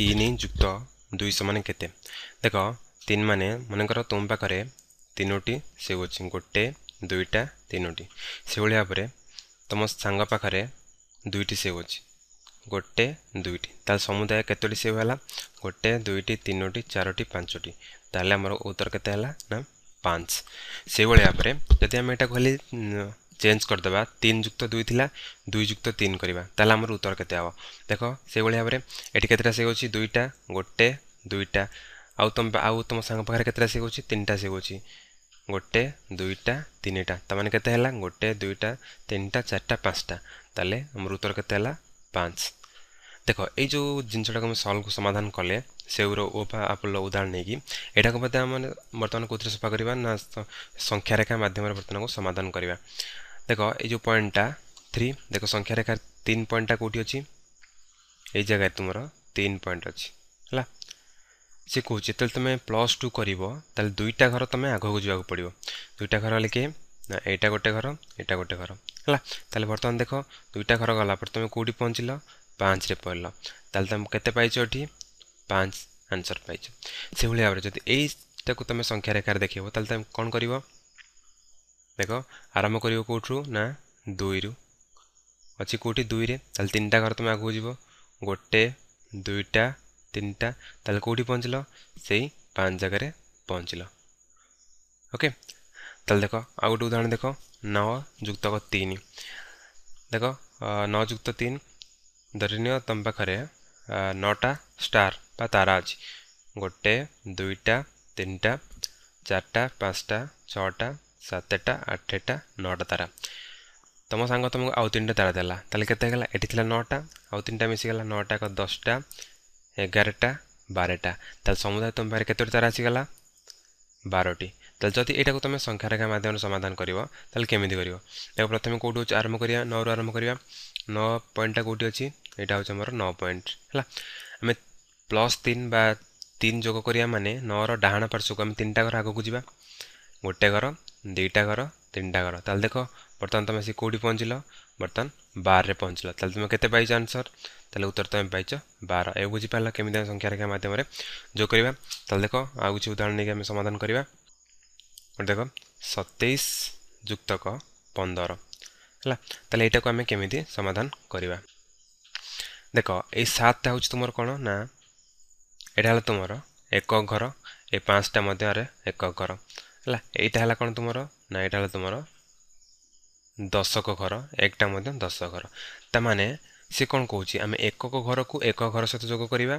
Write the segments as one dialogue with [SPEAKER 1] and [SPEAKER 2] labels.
[SPEAKER 1] তিন যুক্ত দুই সমান কেতে দেখ তিন মানে মনেকর তুম পাখে তিনোটি সেউ অছি গোটে দুইটা তিনোটি সেভাবে ভাবে তুম সাঙ্গ পাখে দুইটি সেউ অছি গোটে দুইটি তাহলে সমুদায় কতটি সেউ হল গোটে দুইটি তিনোটি চারোটি পাঁচটি তাহলে আমার উত্তর কেতে হল না পাঁচ সেইভাবে ভাবে যদি আমি এটা কহিলি চেঞ্জ କରିଦେବା ତିନି ଯୁକ୍ତ ଦୁଇ ଥିଲା ଦୁଇ ଯୁକ୍ତ ତିନି କରିବା ତାହେଲେ ଆମର ଉତ୍ତର କେତେ ହେବ ଦେଖ ସେଇଭଳି ଭାବରେ ଏଠି କେତେଟା ସେକ୍ ଅଛି ଦୁଇଟା ଗୋଟେ ଦୁଇଟା ଆଉ ତୁମ ଆଉ ତୁମ ସାଙ୍ଗ ପାଖରେ କେତେଟା ସେକ୍ ଅଛି ତିନିଟା ସେକ୍ ଅଛି ଗୋଟେ ଦୁଇଟା ତିନିଟା ତା'ମାନେ କେତେ ହେଲା ଗୋଟେ ଦୁଇଟା ତିନିଟା ଚାରିଟା ପାଞ୍ଚଟା ତାହେଲେ ଆମର ଉତ୍ତର କେତେ ହେଲା ପାଞ୍ଚ দেখ এই যে জিনিসটাকে আমি সলভ সমাধান কলে সেউর ও বা আপলর উদাহরণ নেই এটা মধ্যে আমি বর্তমানে কোথায় সফা করা না সংখ্যারেখা মাধ্যমে বর্তমানকে সমাধান করা দেখ এই যে পয়েন্টটা থ্রি দেখ সংখ্যারেখার তিন পয়েন্টটা কোটি অছি এই জায়গায় তোমার তিন পয়েন্ট অছি হ্যাঁ সে কৌ যেতে তুমি প্লস টু করব তাহলে দুইটা ঘর তুমি আগুক যাওয়া পড়ব দুইটা ঘর হলে কি না এইটা গোটে ঘর এইটা গোটে ঘর হ্যাঁ তাহলে বর্তমান দেখ দুইটা ঘর গলাপরে তুমি কোটি পৌঁছিল ପାଞ୍ଚରେ ପଡ଼ିଲା ତାହେଲେ ତୁମେ କେତେ ପାଇଛ ଏଠି ପାଞ୍ଚ ଆନ୍ସର୍ ପାଇଛ ସେଭଳି ଭାବରେ ଯଦି ଏଇଟାକୁ ତୁମେ ସଂଖ୍ୟାରେ ଆକାର ଦେଖାଇବ ତାହେଲେ ତୁମେ କ'ଣ କରିବ ଦେଖ ଆରମ୍ଭ କରିବ କେଉଁଠୁ ନା ଦୁଇରୁ ଅଛି କେଉଁଠି ଦୁଇରେ ତାହେଲେ ତିନିଟା ଘର ତୁମେ ଆଗକୁ ଯିବ ଗୋଟେ ଦୁଇଟା ତିନିଟା ତାହେଲେ କେଉଁଠି ପହଞ୍ଚିଲ ସେଇ ପାଞ୍ଚ ଜାଗାରେ ପହଞ୍ଚିଲ ଓକେ ତାହେଲେ ଦେଖ ଆଉ ଗୋଟେ ଉଦାହରଣ ଦେଖ ନଅ ଯୁକ୍ତକ ତିନି ଦେଖ ନଅ ଯୁକ୍ତ ତିନି ଧରିନିଅ ତୁମ ପାଖରେ ନଅଟା ଷ୍ଟାର୍ ବା ତାରା ଅଛି ଗୋଟେ ଦୁଇଟା ତିନିଟା ଚାରିଟା ପାଞ୍ଚଟା ଛଅଟା ସାତଟା ଆଠଟା ନଅଟା ତାରା ତୁମ ସାଙ୍ଗ ତୁମକୁ ଆଉ ତିନିଟା ତାରା ଦେଲା ତାହେଲେ କେତେ ହେଇଗଲା ଏଠି ଥିଲା ନଅଟା ଆଉ ତିନିଟା ମିଶିଗଲା ନଅଟା ଏକ ଦଶଟା ଏଗାରଟା ବାରଟା ତାହେଲେ ସମୁଦାୟ ତୁମ ପାଖରେ କେତୋଟି ତାରା ଆସିଗଲା ବାରଟି ତାହେଲେ ଯଦି ଏଇଟାକୁ ତୁମେ ସଂଖ୍ୟାରେଖା ମାଧ୍ୟମରେ ସମାଧାନ କରିବ ତାହେଲେ କେମିତି କରିବ ଦେଖ ପ୍ରଥମେ କେଉଁଠୁ ଆରମ୍ଭ କରିବା ନଅରୁ ଆରମ୍ଭ କରିବା न पोइन्टा केही 9 पॉइंट हला हमें प्लस 3 बा तिन जोके न र डाहा पर्श्वे तिनटा घर आगको जा गएर दुईटा घर तिनटा घर तख बर्तान ति पहच बर्तन बारे पहचिलो ते पहिच आन्सर तत्तर 12 ए बुझि पार के संख्या रेखिया माध्यम जो त उदाहरण हम समाधान 27 जुक्तक 15 ହେଲା ତାହେଲେ ଏଇଟାକୁ ଆମେ କେମିତି ସମାଧାନ କରିବା ଦେଖ ଏଇ ସାତଟା ହେଉଛି ତୁମର କ'ଣ ନା ଏଇଟା ହେଲା ତୁମର ଏକ ଘର ଏ ପାଞ୍ଚଟା ମଧ୍ୟରେ ଏକ ଘର ହେଲା ଏଇଟା ହେଲା କ'ଣ ତୁମର ନା ଏଇଟା ହେଲା ତୁମର ଦଶକ ଘର ଏକଟା ମଧ୍ୟ ଦଶକ ଘର ତାମାନେ ସେ କ'ଣ କହୁଛି ଆମେ ଏକକ ଘରକୁ ଏକ ଘର ସହିତ ଯୋଗ କରିବା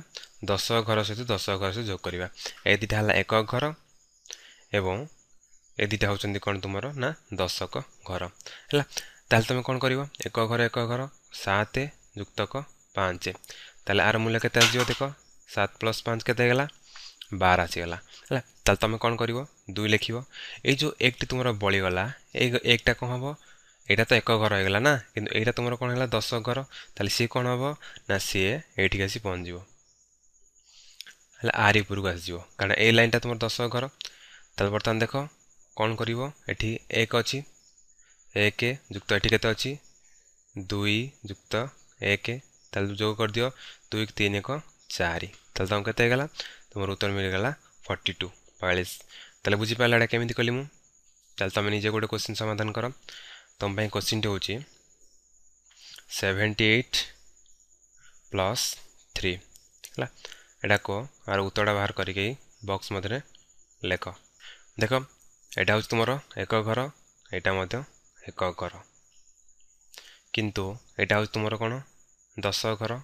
[SPEAKER 1] ଦଶକ ଘର ସହିତ ଦଶକ ଘର ସହିତ ଯୋଗ କରିବା ଏ ଦୁଇଟା ହେଲା ଏକକ ଘର ଏବଂ ଏ ଦୁଇଟା ହେଉଛନ୍ତି କ'ଣ ତୁମର ନା ଦଶକ ଘର ହେଲା ତାହେଲେ ତୁମେ କ'ଣ କରିବ ଏକ ଘର ଏକ ଘର ସାତ ଯୁକ୍ତକ ପାଞ୍ଚ ତାହେଲେ ଆର ମୂଲ୍ୟ କେତେ ଆସିଯିବ ଦେଖ ସାତ ପ୍ଲସ୍ ପାଞ୍ଚ କେତେ ହେଇଗଲା ବାର ଆସିଗଲା ହେଲା ତାହେଲେ ତୁମେ କ'ଣ କରିବ ଦୁଇ ଲେଖିବ ଏଇ ଯେଉଁ ଏକଟି ତୁମର ବଳିଗଲା ଏଇ ଏକଟା କ'ଣ ହେବ ଏଇଟା ତ ଏକ ଘର ହେଇଗଲା ନା କିନ୍ତୁ ଏଇଟା ତୁମର କ'ଣ ହେଲା ଦଶ ଘର ତାହେଲେ ସିଏ କ'ଣ ହେବ ନା ସିଏ ଏଇଠିକି ଆସି ପହଞ୍ଚିଯିବ ହେଲେ ଆରି ଉପରକୁ ଆସିଯିବ କାରଣ ଏଇ ଲାଇନ୍ଟା ତୁମର ଦଶ ଘର ତାହେଲେ ବର୍ତ୍ତମାନ ଦେଖ କ'ଣ କରିବ ଏଠି ଏକ ଅଛି एक युक्त ये के दुई युक्त एक जो कर दियो दुई तीन एक चार तुम केगला तुम उत्तर मिलगला फर्टी टू बयालीस तेल बुझीपाल केमी मुझे तुम निजे गोटे क्वेश्चन समाधान कर तुम्हें क्वेश्चन टी हूँ सेवेन्टी एट प्लस थ्री है यहाँ को आर उत्तर बाहर करके बक्स मध्य लेख देख यहाँ हूँ तुम एक घर यहाँ ଏକ ଘର କିନ୍ତୁ ଏଇଟା ହେଉଛି ତୁମର କ'ଣ ଦଶ ଘର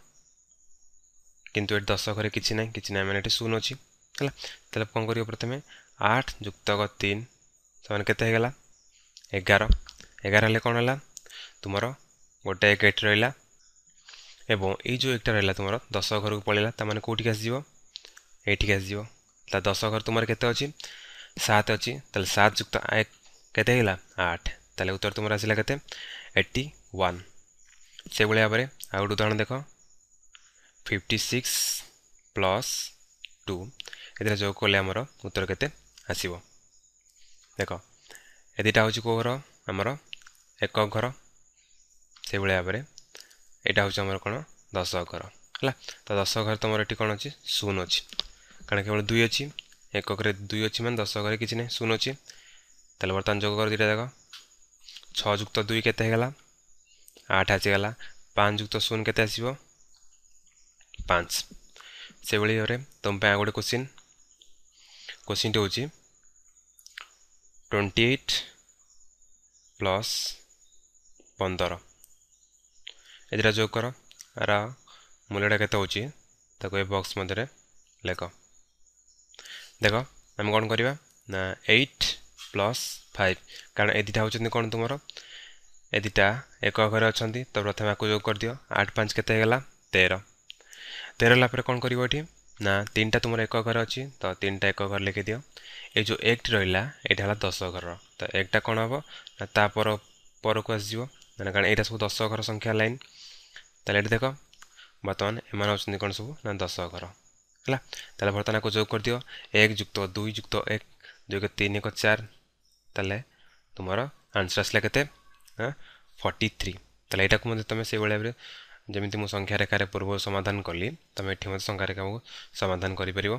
[SPEAKER 1] କିନ୍ତୁ ଏଠି ଦଶ ଘରେ କିଛି ନାହିଁ କିଛି ନାହିଁ ମାନେ ଏଠି ଶୂନ ଅଛି ହେଲା ତାହେଲେ କ'ଣ କରିବ ପ୍ରଥମେ ଆଠ ଯୁକ୍ତକ ତିନି ସେମାନେ କେତେ ହେଇଗଲା ଏଗାର ଏଗାର ହେଲେ କ'ଣ ହେଲା ତୁମର ଗୋଟେ ଏକ ଏଠି ରହିଲା ଏବଂ ଏଇ ଯେଉଁ ଏକଟା ରହିଲା ତୁମର ଦଶ ଘରକୁ ପଳେଇଲା ତା'ମାନେ କେଉଁଠିକି ଆସିଯିବ ଏଇଠିକି ଆସିଯିବ ତାହେଲେ ଦଶ ଘର ତୁମର କେତେ ଅଛି ସାତ ଅଛି ତାହେଲେ ସାତ ଯୁକ୍ତ ଏକ କେତେ ହେଇଗଲା ଆଠ ତାହେଲେ ଉତ୍ତର ତୁମର ଆସିଲା କେତେ ଏଇଟି ୱାନ୍ ସେଭଳି ଭାବରେ ଆଉ ଗୋଟେ ଉଦାହରଣ ଦେଖ ଫିଫ୍ଟି ସିକ୍ସ ପ୍ଲସ୍ ଟୁ ଏଥିରେ ଯୋଗ କଲେ ଆମର ଉତ୍ତର କେତେ ଆସିବ ଦେଖ ଏ ଦୁଇଟା ହେଉଛି କେଉଁ ଘର ଆମର ଏକ ଘର ସେଭଳି ଭାବରେ ଏଇଟା ହେଉଛି ଆମର କ'ଣ ଦଶ ଘର ହେଲା ତ ଦଶ ଘର ତୁମର ଏଠି କ'ଣ ଅଛି ଶୂନ ଅଛି କାରଣ କେବଳ ଦୁଇ ଅଛି ଏକକରେ ଦୁଇ ଅଛି ମାନେ ଦଶ ଘରେ କିଛି ନାହିଁ ଶୂନ ଅଛି ତାହେଲେ ବର୍ତ୍ତମାନ ଯୋଗ କର ଦୁଇଟା ଯାକ ଛଅ ଯୁକ୍ତ ଦୁଇ କେତେ ହେଇଗଲା ଆଠ ଆସିଗଲା ପାଞ୍ଚ ଯୁକ୍ତ ଶୂନ କେତେ ଆସିବ ପାଞ୍ଚ ସେଭଳି ଭାବରେ ତୁମ ପାଇଁ ଆଉ ଗୋଟେ କୋଶ୍ଚିନ୍ କୋଶ୍ଚିନ୍ଟି ହେଉଛି ଟ୍ୱେଣ୍ଟି ଏଇଟ୍ ପ୍ଲସ୍ ପନ୍ଦର ଏ ଦୁଇଟା ଯୋଗ କର ଏହାର ମୂଲ୍ୟଟା କେତେ ହେଉଛି ତାକୁ ଏ ବକ୍ସ ମଧ୍ୟରେ ଲେଖ ଦେଖ ଆମେ କ'ଣ କରିବା ନା ଏଇଟ୍ প্লস ফাইভ কারণ এ দুইটা হচ্ছেন কোণ তোমার এ দুইটা এক ঘরে অনেক তো প্রথমে আকু যোগ করিদিও আট পাঁচ কেতে হয়ে গেল তের তের হলাপরে কোণ করব এটি না তিনটা তোমার এক ঘরে অছি তো তিনটা এক ঘরে লিখে দিও এই যে একটি রহিলা এটা হল দশ ঘর তো একটা কোণ হব না তাপর পরকু আসিযোগ মানে কারণ এইটা সব দশ ঘর সংখ্যা লাইন তাহলে এটি দেখ বর্তমান এমানে অনেক কোণ সব না দশ ঘর ହେଲା ତାହେଲେ ବର୍ତ୍ତମାନ ଆକୁ ଯୋଗ କରିଦିଅ ଏକ ଯୁକ୍ତ ଦୁଇ ଯୁକ୍ତ ଏକ ଦୁଇ ଏକ ତିନି ଏକ ଚାରି ತಲೆ ತುಮರ ಆನ್ಸರ್ ಆಸ ಕೆತ್ತೆ ಫರ್ಟಿ ಥ್ರಿ ತಲೆ ಈ ತುಂಬ ಸೇವೆ ಜಮಿತಿ ಮೋ ಸಂಖ್ಯೆ ರೇಖೆ ಪೂರ್ವ ಸಮಾಧಾನ ಕಲಿ ತುಂಬ ಸಂಖ್ಯಾರೆ ಸಮಾಧಾನಪಾರ